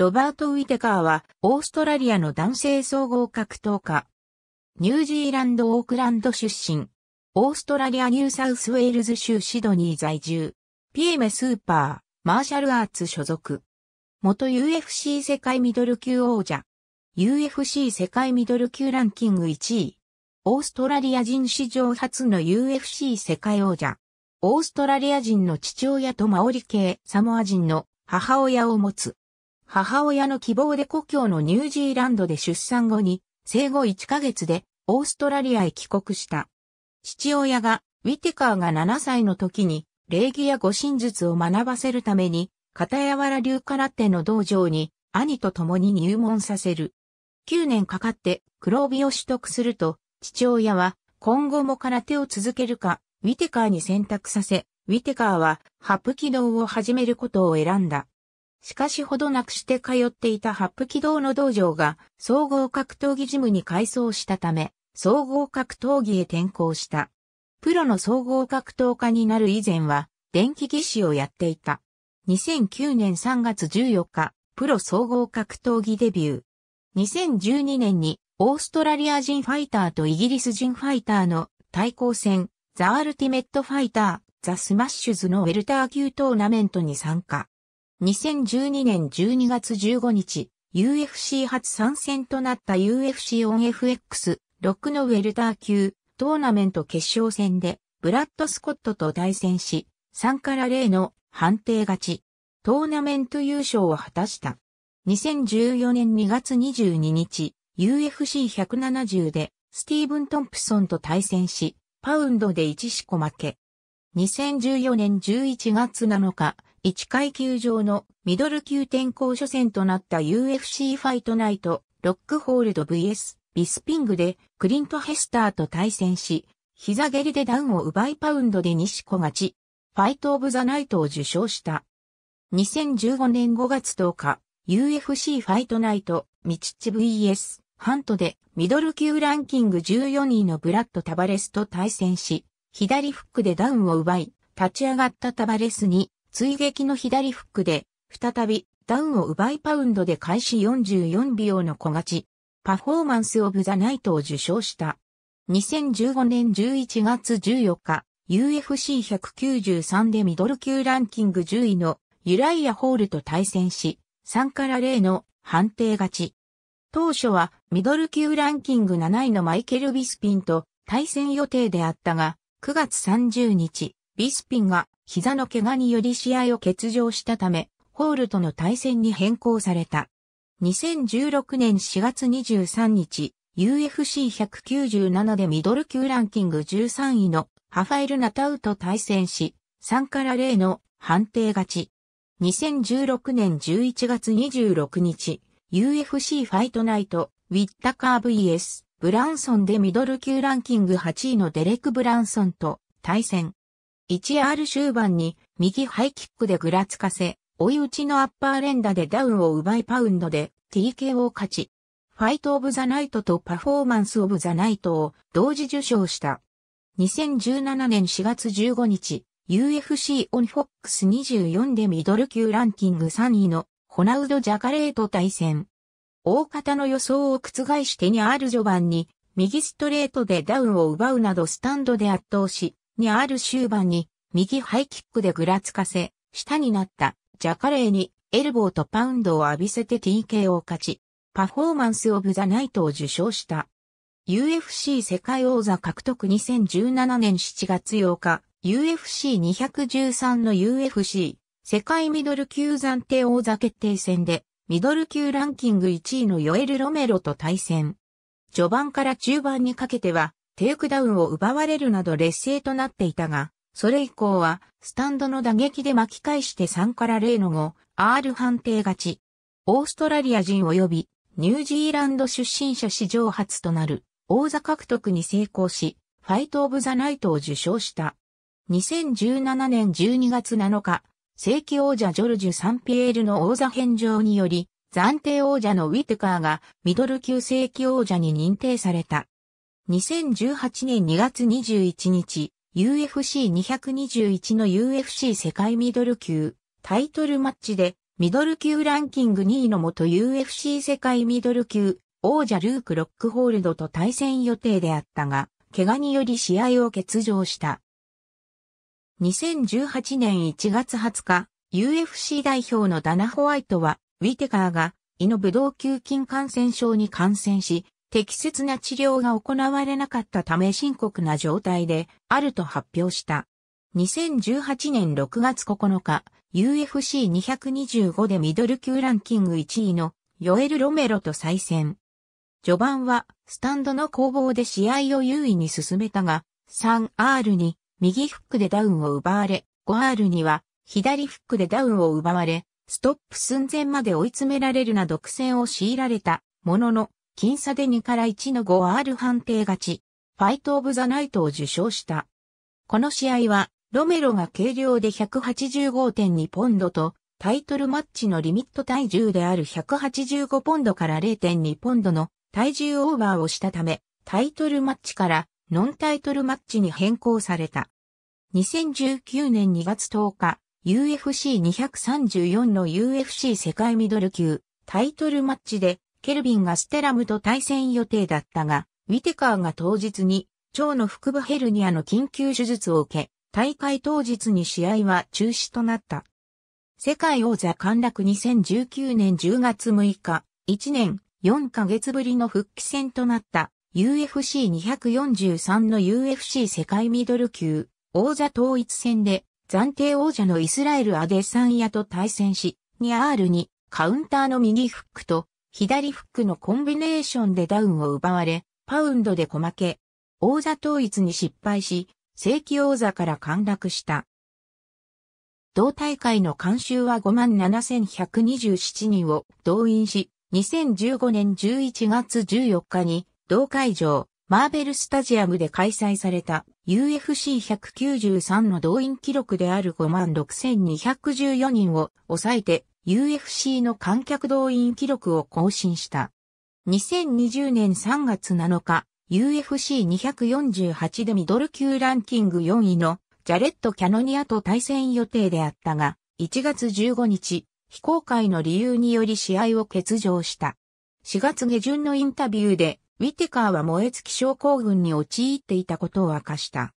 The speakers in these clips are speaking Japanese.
ロバート・ウィテカーは、オーストラリアの男性総合格闘家。ニュージーランド・オークランド出身。オーストラリア・ニューサウスウェールズ州シドニー在住。ピエメスーパー、マーシャルアーツ所属。元 UFC 世界ミドル級王者。UFC 世界ミドル級ランキング1位。オーストラリア人史上初の UFC 世界王者。オーストラリア人の父親とマオリ系サモア人の母親を持つ。母親の希望で故郷のニュージーランドで出産後に、生後1ヶ月でオーストラリアへ帰国した。父親が、ウィテカーが7歳の時に、礼儀や護身術を学ばせるために、片柔ら流空手の道場に、兄と共に入門させる。9年かかって黒帯を取得すると、父親は今後も空手を続けるか、ウィテカーに選択させ、ウィテカーはハプ軌道を始めることを選んだ。しかしほどなくして通っていた八機道の道場が総合格闘技ジムに改装したため、総合格闘技へ転向した。プロの総合格闘家になる以前は、電気技師をやっていた。2009年3月14日、プロ総合格闘技デビュー。2012年に、オーストラリア人ファイターとイギリス人ファイターの対抗戦、ザ・アルティメット・ファイター、ザ・スマッシュズのウェルター級トーナメントに参加。2012年12月15日、UFC 初参戦となった UFC on FX、6のウェルター級、トーナメント決勝戦で、ブラッド・スコットと対戦し、3から0の判定勝ち、トーナメント優勝を果たした。2014年2月22日、UFC170 で、スティーブン・トンプソンと対戦し、パウンドで1四個負け。2014年11月7日、1階級上のミドル級転向初戦となった UFC ファイトナイト、ロックホールド VS、ビスピングでクリント・ヘスターと対戦し、膝蹴りでダウンを奪いパウンドで西子勝ち、ファイト・オブ・ザ・ナイトを受賞した。2015年5月10日、UFC ファイトナイト、ミチッチ VS、ハントでミドル級ランキング14位のブラッド・タバレスと対戦し、左フックでダウンを奪い、立ち上がったタバレスに追撃の左フックで、再びダウンを奪いパウンドで開始44秒の小勝ち。パフォーマンスオブザナイトを受賞した。2015年11月14日、UFC193 でミドル級ランキング10位のユライア・ホールと対戦し、3から0の判定勝ち。当初はミドル級ランキング7位のマイケル・ビスピンと対戦予定であったが、9月30日、ビスピンが膝の怪我により試合を欠場したため、ホールとの対戦に変更された。2016年4月23日、UFC197 でミドル級ランキング13位のハファエル・ナタウと対戦し、3から0の判定勝ち。2016年11月26日、UFC ファイトナイト、ウィッタカー VS、ブランソンでミドル級ランキング8位のデレク・ブランソンと対戦。1R 終盤に右ハイキックでぐらつかせ、追い打ちのアッパー連打でダウンを奪いパウンドで t k を勝ち。ファイトオブザナイトとパフォーマンスオブザナイトを同時受賞した。2017年4月15日、UFC オンフォックス24でミドル級ランキング3位のホナウド・ジャカレート対戦。大方の予想を覆してにある序盤に、右ストレートでダウンを奪うなどスタンドで圧倒し、にある終盤に、右ハイキックでぐらつかせ、下になったジャカレーにエルボーとパウンドを浴びせて TK を勝ち、パフォーマンスオブザナイトを受賞した。UFC 世界王座獲得2017年7月8日、UFC213 の UFC 世界ミドル級暫定王座決定戦で、ミドル級ランキング1位のヨエル・ロメロと対戦。序盤から中盤にかけては、テイクダウンを奪われるなど劣勢となっていたが、それ以降は、スタンドの打撃で巻き返して3から0の後、R 判定勝ち。オーストラリア人及び、ニュージーランド出身者史上初となる、王座獲得に成功し、ファイト・オブ・ザ・ナイトを受賞した。2017年12月7日、正規王者ジョルジュ・サンピエールの王座返上により、暫定王者のウィテカーがミドル級正規王者に認定された。2018年2月21日、UFC221 の UFC 世界ミドル級タイトルマッチで、ミドル級ランキング2位の元 UFC 世界ミドル級王者ルーク・ロックホールドと対戦予定であったが、怪我により試合を欠場した。2018年1月20日、UFC 代表のダナ・ホワイトは、ウィテカーが、胃のブドウ球菌感染症に感染し、適切な治療が行われなかったため深刻な状態であると発表した。2018年6月9日、UFC225 でミドル級ランキング1位のヨエル・ロメロと再戦。序盤はスタンドの攻防で試合を優位に進めたが、3R に右フックでダウンを奪われ、5R には左フックでダウンを奪われ、ストップ寸前まで追い詰められるな独占を強いられたものの、僅差で2から1の 5R 判定勝ち、ファイト・オブ・ザ・ナイトを受賞した。この試合は、ロメロが軽量で185.2ポンドと、タイトルマッチのリミット体重である185ポンドから0.2ポンドの体重オーバーをしたため、タイトルマッチからノンタイトルマッチに変更された。2019年2月10日、UFC234 の UFC 世界ミドル級タイトルマッチでケルビンがステラムと対戦予定だったが、ウィテカーが当日に腸の腹部ヘルニアの緊急手術を受け、大会当日に試合は中止となった。世界王座陥落2019年10月6日、1年4ヶ月ぶりの復帰戦となった UFC243 の UFC 世界ミドル級王座統一戦で暫定王者のイスラエルアデサンヤと対戦し、ニャールにカウンターの右フックと左フックのコンビネーションでダウンを奪われ、パウンドで小負け、王座統一に失敗し、正規王座から陥落した。同大会の監修は57,127人を動員し、2015年11月14日に同会場、マーベルスタジアムで開催された UFC193 の動員記録である56,214人を抑えて UFC の観客動員記録を更新した。2020年3月7日、UFC248 でミドル級ランキング4位のジャレット・キャノニアと対戦予定であったが、1月15日、非公開の理由により試合を欠場した。4月下旬のインタビューで、ウィテカーは燃え尽き症候群に陥っていたことを明かした。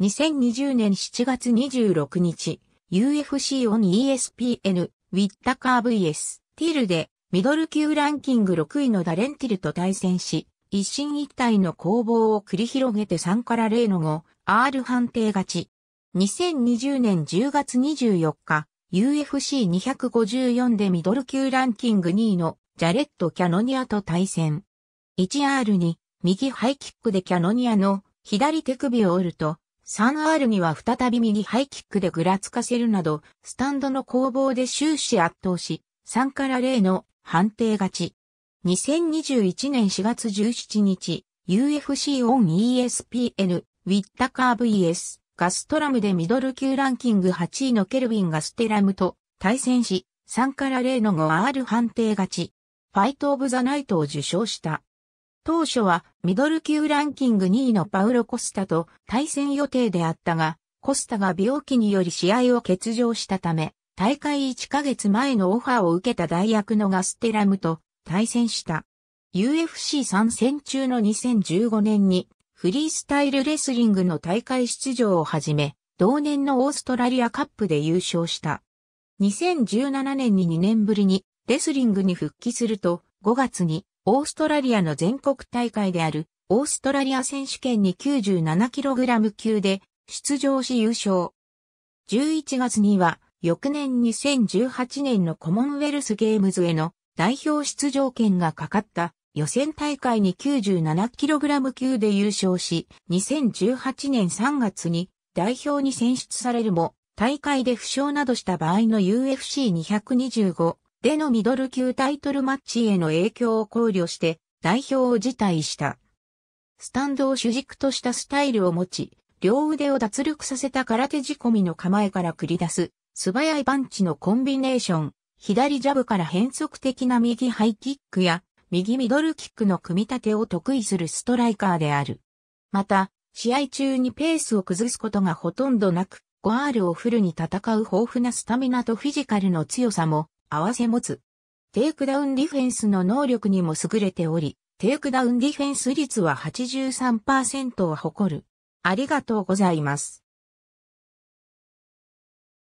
2020年7月26日、UFC on ESPN ウィッタカー VS ティルでミドル級ランキング6位のダレンティルと対戦し、一進一退の攻防を繰り広げて3から0の後、R 判定勝ち。2020年10月24日、UFC254 でミドル級ランキング2位のジャレット・キャノニアと対戦。1R に右ハイキックでキャノニアの左手首を折るとサンアールには再び右ハイキックでぐらつかせるなど、スタンドの攻防で終始圧倒し、3から0の判定勝ち。2021年4月17日、UFC オン ESPN、ウィッタカー VS、ガストラムでミドル級ランキング8位のケルビン・ガステラムと対戦し、3から0の 5R 判定勝ち。ファイト・オブ・ザ・ナイトを受賞した。当初はミドル級ランキング2位のパウロ・コスタと対戦予定であったが、コスタが病気により試合を欠場したため、大会1ヶ月前のオファーを受けた代役のガステラムと対戦した。UFC 参戦中の2015年にフリースタイルレスリングの大会出場をはじめ、同年のオーストラリアカップで優勝した。2017年に2年ぶりにレスリングに復帰すると、5月にオーストラリアの全国大会であるオーストラリア選手権に 97kg 級で出場し優勝。11月には翌年2018年のコモンウェルスゲームズへの代表出場権がかかった予選大会に 97kg 級で優勝し、2018年3月に代表に選出されるも、大会で負傷などした場合の UFC225 でのミドル級タイトルマッチへの影響を考慮して代表を辞退した。スタンドを主軸としたスタイルを持ち、両腕を脱力させた空手仕込みの構えから繰り出す素早いパンチのコンビネーション、左ジャブから変則的な右ハイキックや右ミドルキックの組み立てを得意するストライカーである。また、試合中にペースを崩すことがほとんどなく、ゴアールをフルに戦う豊富なスタミナとフィジカルの強さも合わせ持つ。テイクダウンディフェンスの能力にも優れており、テイクダウンディフェンス率は83%を誇る。ありがとうございます。